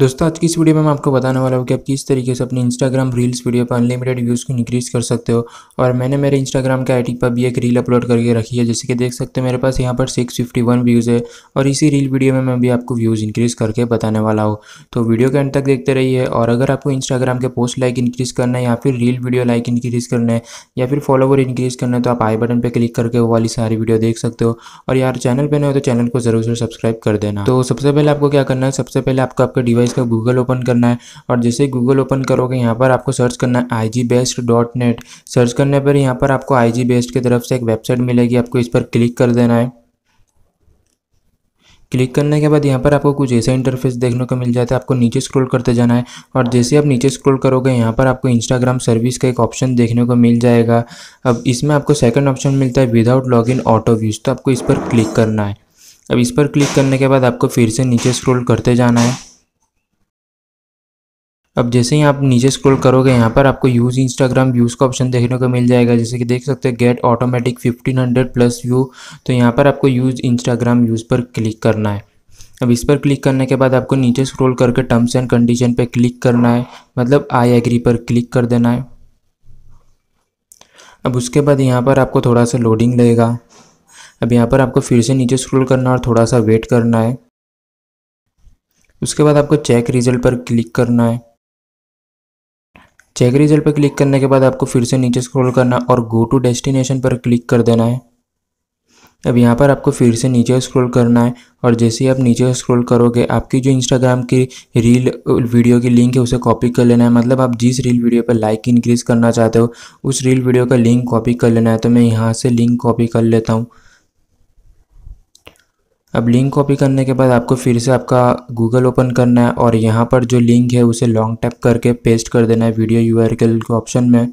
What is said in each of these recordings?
दोस्तों आज की इस वीडियो में मैं आपको बताने वाला हूँ कि आप किस तरीके से अपने इंस्टाग्राम रील्स वीडियो पर अनलिमिटेड व्यूज़ को इंक्रीज कर सकते हो और मैंने मेरे इंस्टाग्राम के आईडी पर भी एक रील अपलोड करके रखी है जैसे कि देख सकते हो मेरे पास यहाँ पर 651 व्यूज़ है और इसी रील वीडियो में मैं भी आपको व्यूज़ इंक्रीज़ करके बताने वाला हूँ तो वीडियो के अंत तक देखते रहिए और अगर आपको इंस्टाग्राम के पोस्ट लाइक इंक्रीज़ करना है या फिर रील वीडियो लाइक इंक्रीज़ करना है या फिर फॉलोवर इंक्रीज़ करना है तो आप आई बटन पर क्लिक करके वो वाली सारी वीडियो देख सकते हो और यार चैनल पर नहीं हो तो चैनल को ज़रूर से सब्सक्राइब कर देना तो सबसे पहले आपको क्या करना है सबसे पहले आपको आपका डिवाइस इसका गूगल ओपन करना है और जैसे गूगल ओपन करोगे यहाँ पर आपको सर्च करना है I G best dot net search करने पर यहाँ पर आपको आई जी बेस्ट की तरफ से एक वेबसाइट मिलेगी आपको इस पर क्लिक कर देना है क्लिक करने के बाद यहाँ पर आपको कुछ ऐसा इंटरफेस देखने को मिल जाता है आपको नीचे स्क्रॉल करते जाना है और जैसे आप नीचे स्क्रॉल करोगे यहाँ पर आपको इंस्टाग्राम सर्विस का एक ऑप्शन देखने को मिल जाएगा अब इसमें आपको सेकंड ऑप्शन मिलता है विदाउट लॉगिन ऑटो व्यूज़ तो आपको इस पर क्लिक करना है अब इस पर क्लिक करने के बाद आपको फिर से नीचे स्क्रोल करते जाना है अब जैसे ही आप नीचे स्क्रॉल करोगे यहाँ पर आपको यूज़ इंस्टाग्राम व्यूज़ का ऑप्शन देखने को मिल जाएगा जैसे कि देख सकते हैं गेट ऑटोमेटिक 1500 प्लस व्यू तो यहाँ पर आपको यूज़ इंस्टाग्राम व्यूज़ पर क्लिक करना है अब इस पर क्लिक करने के बाद आपको नीचे स्क्रॉल करके टर्म्स एंड कंडीशन पर क्लिक करना है मतलब आई एग्री पर क्लिक कर देना है अब उसके बाद यहाँ पर आपको थोड़ा सा लोडिंग लगेगा अब यहाँ पर आपको फिर से नीचे स्क्रॉल करना और थोड़ा सा वेट करना है उसके बाद आपको चेक रिजल्ट पर क्लिक करना है चेक रिजल्ट पर क्लिक करने के बाद आपको फिर से नीचे स्क्रॉल करना और गो टू डेस्टिनेशन पर क्लिक कर देना है अब यहाँ पर आपको फिर से नीचे स्क्रॉल करना है और जैसे ही आप नीचे स्क्रॉल करोगे आपकी जो इंस्टाग्राम की रील वीडियो की लिंक है उसे कॉपी कर लेना है मतलब आप जिस रील वीडियो पर लाइक इंक्रीज़ करना चाहते हो उस रील वीडियो का लिंक कॉपी कर लेना है तो मैं यहाँ से लिंक कॉपी कर लेता हूँ अब लिंक कॉपी करने के बाद आपको फिर से आपका गूगल ओपन करना है और यहाँ पर जो लिंक है उसे लॉन्ग टैप करके पेस्ट कर देना है वीडियो यू के ऑप्शन में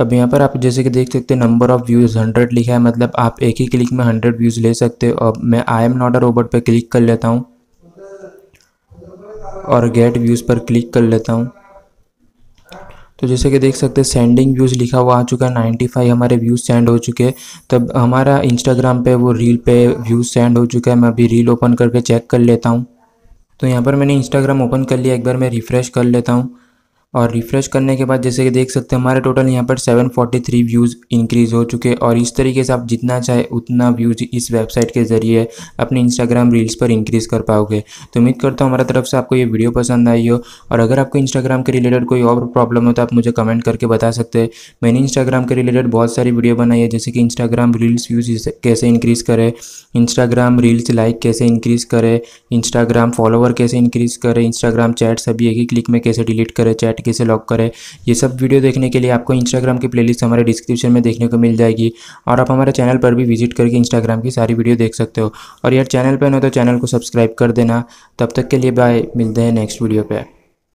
अब यहाँ पर आप जैसे कि देख सकते हैं नंबर ऑफ़ व्यूज़ हंड्रेड लिखा है मतलब आप एक ही क्लिक में हंड्रेड व्यूज़ ले सकते हो अब मैं I am not a robot पर क्लिक कर लेता हूँ और गेट व्यूज़ पर क्लिक कर लेता हूँ तो जैसे कि देख सकते हैं सेंडिंग व्यूज़ लिखा हुआ आ चुका है नाइन्टी फाइव हमारे व्यूज़ सेंड हो चुके हैं तब हमारा इंस्टाग्राम पे वो रील पे व्यूज़ सेंड हो चुका है मैं अभी रील ओपन करके चेक कर लेता हूँ तो यहाँ पर मैंने इंस्टाग्राम ओपन कर लिया एक बार मैं रिफ़्रेश कर लेता हूँ और रिफ्रेश करने के बाद जैसे कि देख सकते हैं हमारे टोटल यहाँ पर 743 व्यूज़ इंक्रीज़ हो चुके और इस तरीके से आप जितना चाहे उतना व्यूज़ इस वेबसाइट के ज़रिए अपने इंस्टाग्राम रील्स पर इंक्रीज़ कर पाओगे तो उम्मीद करता हूँ हमारा तरफ से आपको ये वीडियो पसंद आई हो और अगर आपको इंस्टाग्राम के रिलेटेड कोई और प्रॉब्लम हो तो आप मुझे कमेंट करके बता सकते हैं मैंने इंस्टाग्राम के रिलेटेड बहुत सारी वीडियो बनाई है जैसे कि इंस्टाग्राम रील्स व्यूज़ कैसे इंक्रीज़ करें इंस्टाग्राम रील्स लाइक कैसे इंक्रीज़ करें इंस्टाग्राम फॉलोवर कैसे इंक्रीज़ करें इंस्टाग्राम चैट सभी एक ही क्लिक में कैसे डिलीट करें चैट कैसे लॉक करें ये सब वीडियो देखने के लिए आपको इंस्टाग्राम की प्लेलिस्ट हमारे डिस्क्रिप्शन में देखने को मिल जाएगी और आप हमारे चैनल पर भी विजिट करके इंस्टाग्राम की सारी वीडियो देख सकते हो और यार चैनल पर ना हो तो चैनल को सब्सक्राइब कर देना तब तक के लिए बाय मिलते हैं नेक्स्ट वीडियो पर